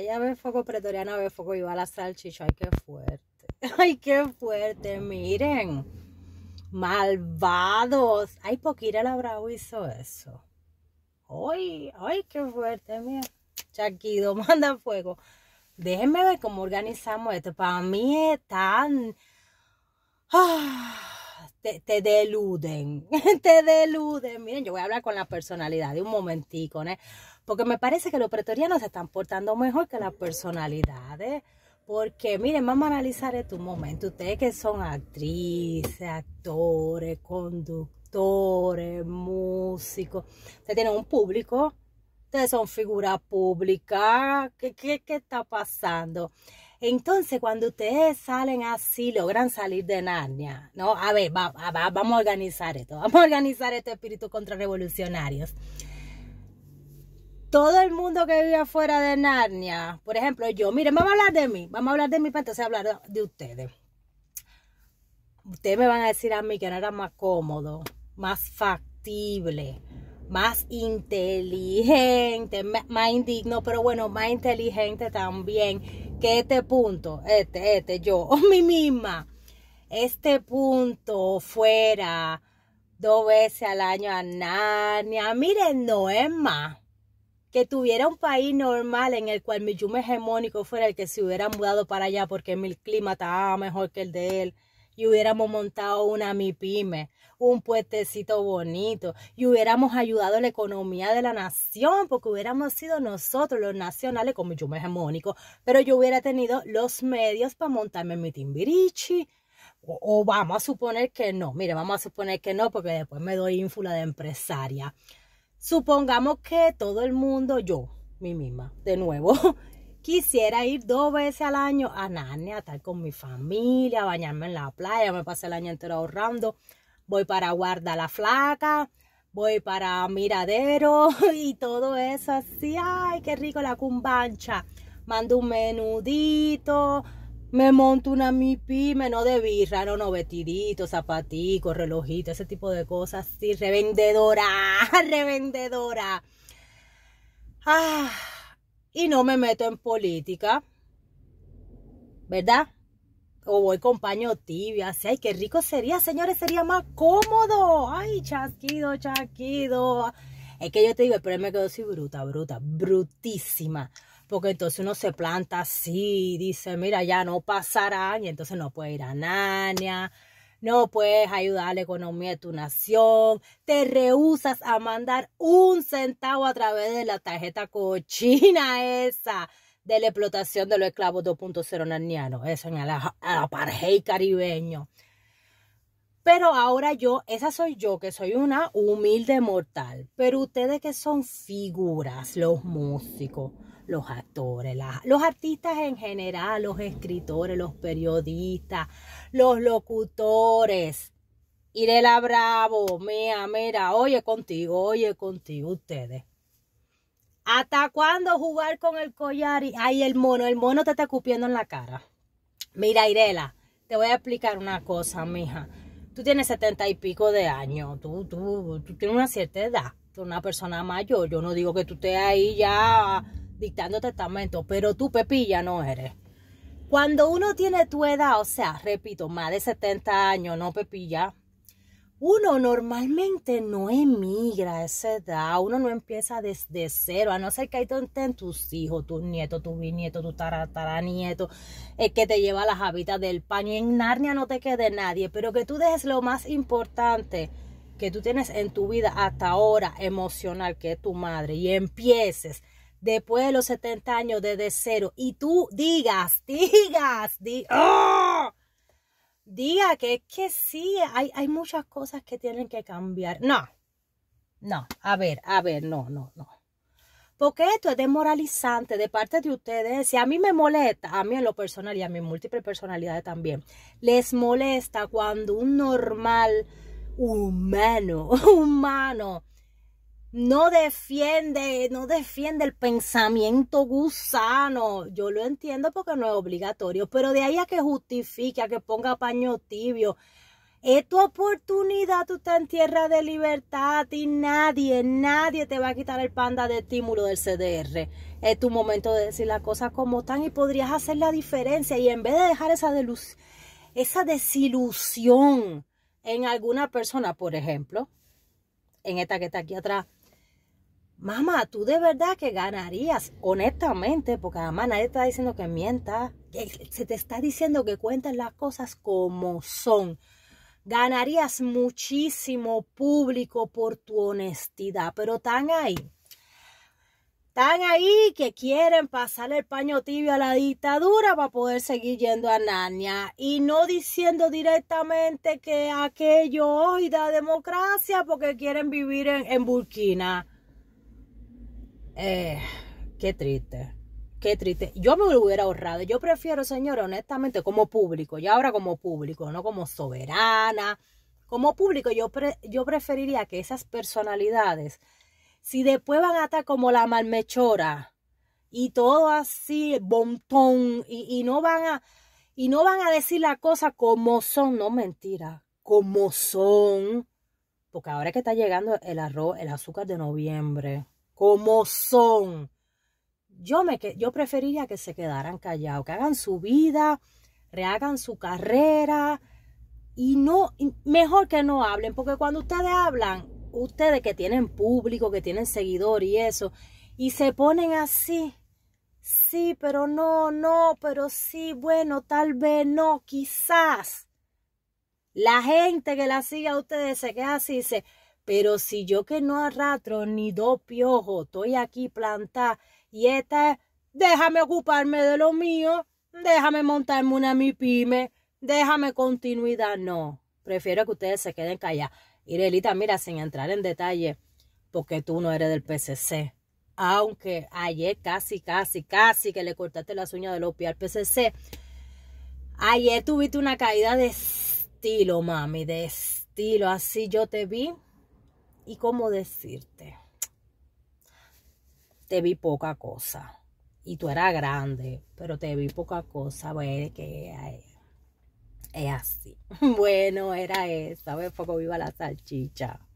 Allá ve fuego pretoriano, ve fuego y va la salchicha. Ay, qué fuerte. Ay, qué fuerte. Miren. Malvados. Ay, Poquira la Bravo hizo eso. Ay, ay, qué fuerte. miren, Chaquido, manda fuego. Déjenme ver cómo organizamos esto. Para mí es tan... Ah, te, te, deluden, te deluden. Miren, yo voy a hablar con la personalidad de un momentico, eh. Porque me parece que los pretorianos se están portando mejor que las personalidades. Porque, miren, vamos a analizar este momento. Ustedes que son actrices, actores, conductores, músicos. Ustedes tienen un público. Ustedes son figuras públicas. ¿Qué, qué, qué está pasando? Entonces, cuando ustedes salen así, logran salir de Narnia, ¿no? A ver, vamos a organizar esto, vamos a organizar este espíritu contrarrevolucionarios todo el mundo que vive afuera de Narnia, por ejemplo, yo, miren, vamos a hablar de mí, vamos a hablar de mí para entonces hablar de ustedes. Ustedes me van a decir a mí que no era más cómodo, más factible, más inteligente, más indigno, pero bueno, más inteligente también que este punto, este, este, yo, o mi misma. Este punto fuera dos veces al año a Narnia. Miren, no es más que tuviera un país normal en el cual mi yume hegemónico fuera el que se hubiera mudado para allá porque mi clima estaba mejor que el de él y hubiéramos montado una MIPYME, un puentecito bonito y hubiéramos ayudado a la economía de la nación porque hubiéramos sido nosotros los nacionales con mi yume hegemónico, pero yo hubiera tenido los medios para montarme mi timbirichi. O, o, vamos a suponer que no, mire, vamos a suponer que no porque después me doy ínfula de empresaria. Supongamos que todo el mundo, yo, mi misma, de nuevo, quisiera ir dos veces al año a Narnia, a estar con mi familia, a bañarme en la playa, me pasé el año entero ahorrando, voy para Guarda la Flaca, voy para Miradero y todo eso así, ay, qué rico la cumbancha, mando un menudito, me monto una mi pyme, no de birra, no, no, vestiditos, relojito, ese tipo de cosas. Sí, revendedora, revendedora. Ah, y no me meto en política, ¿verdad? O voy con paño tibia, así, ay, qué rico sería, señores, sería más cómodo. Ay, chasquido, chasquido. Es que yo te digo, pero me quedó así bruta, bruta, brutísima porque entonces uno se planta así, dice, mira, ya no pasarán, y entonces no puede ir a Nania, no puedes ayudar a la economía de tu nación, te rehusas a mandar un centavo a través de la tarjeta cochina esa de la explotación de los esclavos 2.0 narnianos. eso en el apartheid caribeño. Pero ahora yo, esa soy yo, que soy una humilde mortal. Pero ustedes que son figuras, los músicos, los actores, los artistas en general, los escritores, los periodistas, los locutores. Irela Bravo, mira, mira, oye contigo, oye contigo ustedes. ¿Hasta cuándo jugar con el collar? Y, ay, el mono, el mono te está cupiendo en la cara. Mira, Irela, te voy a explicar una cosa, mija. Tú tienes setenta y pico de años, tú, tú, tú tienes una cierta edad, tú eres una persona mayor. Yo no digo que tú estés ahí ya dictando testamento, pero tú, Pepilla, no eres. Cuando uno tiene tu edad, o sea, repito, más de 70 años, no, Pepilla, uno normalmente no emigra a esa edad, uno no empieza desde cero, a no ser que ahí estén tus hijos, tus nietos, tus bisnietos, tus tataranietos, el eh, que te lleva las habitas del paño. En Narnia no te quede nadie, pero que tú dejes lo más importante que tú tienes en tu vida hasta ahora emocional, que es tu madre, y empieces después de los 70 años desde cero y tú digas, digas, digas, ¡oh! diga que que sí, hay, hay muchas cosas que tienen que cambiar. No, no, a ver, a ver, no, no, no. Porque esto es demoralizante de parte de ustedes. Si a mí me molesta, a mí en lo personal y a mi múltiples personalidades también, les molesta cuando un normal humano, humano, no defiende, no defiende el pensamiento gusano. Yo lo entiendo porque no es obligatorio, pero de ahí a que justifique, a que ponga paño tibio. Es tu oportunidad, tú estás en tierra de libertad y nadie, nadie te va a quitar el panda de estímulo del CDR. Es tu momento de decir las cosas como están y podrías hacer la diferencia. Y en vez de dejar esa, esa desilusión en alguna persona, por ejemplo, en esta que está aquí atrás, mamá, tú de verdad que ganarías, honestamente, porque además nadie está diciendo que mientas, se te está diciendo que cuentas las cosas como son. Ganarías muchísimo público por tu honestidad, pero tan ahí. Están ahí que quieren pasar el paño tibio a la dictadura para poder seguir yendo a Nania y no diciendo directamente que aquello hoy da democracia porque quieren vivir en Burkina. Eh, qué triste. Qué triste. Yo me lo hubiera ahorrado. Yo prefiero, señor, honestamente, como público, y ahora como público, no como soberana. Como público, yo, yo preferiría que esas personalidades, si después van a estar como la malmechora y todo así, bontón, y, y no van a y no van a decir la cosa como son, no mentira, como son. Porque ahora que está llegando el arroz, el azúcar de noviembre, como son. Yo, me, yo preferiría que se quedaran callados, que hagan su vida, rehagan su carrera y no, mejor que no hablen, porque cuando ustedes hablan, ustedes que tienen público, que tienen seguidor y eso, y se ponen así, sí, pero no, no, pero sí, bueno, tal vez no, quizás. La gente que la sigue a ustedes se queda así y dice, pero si yo que no arrastro ni dos piojos, estoy aquí plantada y esta es, déjame ocuparme de lo mío, déjame montarme una mi pyme, déjame continuidad. No, prefiero que ustedes se queden callados. Irelita, mira, sin entrar en detalle, porque tú no eres del PCC. Aunque ayer casi, casi, casi que le cortaste las uñas de los pies al PCC. Ayer tuviste una caída de estilo, mami, de estilo. Así yo te vi y cómo decirte, te vi poca cosa. Y tú eras grande, pero te vi poca cosa, ver pues, que es así. Bueno, era eso, ver poco viva la salchicha.